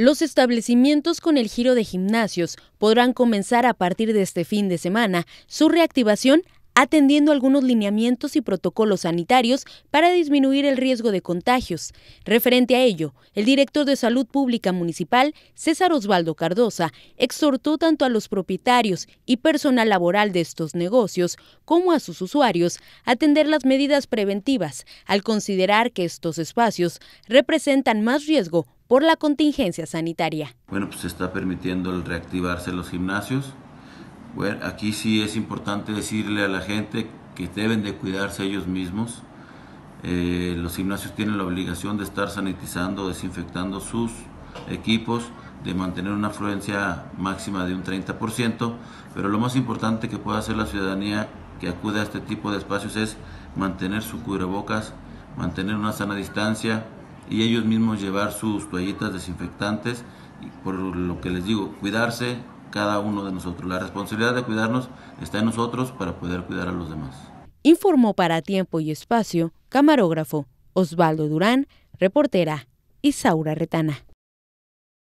Los establecimientos con el giro de gimnasios podrán comenzar a partir de este fin de semana su reactivación atendiendo algunos lineamientos y protocolos sanitarios para disminuir el riesgo de contagios. Referente a ello, el director de Salud Pública Municipal, César Osvaldo Cardosa, exhortó tanto a los propietarios y personal laboral de estos negocios como a sus usuarios a atender las medidas preventivas, al considerar que estos espacios representan más riesgo por la contingencia sanitaria. Bueno, pues se está permitiendo el reactivarse los gimnasios. Bueno, aquí sí es importante decirle a la gente que deben de cuidarse ellos mismos. Eh, los gimnasios tienen la obligación de estar sanitizando, desinfectando sus equipos, de mantener una afluencia máxima de un 30%, pero lo más importante que pueda hacer la ciudadanía que acude a este tipo de espacios es mantener su cubrebocas, mantener una sana distancia, y ellos mismos llevar sus toallitas desinfectantes, y por lo que les digo, cuidarse cada uno de nosotros. La responsabilidad de cuidarnos está en nosotros para poder cuidar a los demás. Informó para Tiempo y Espacio, camarógrafo Osvaldo Durán, reportera Isaura Retana.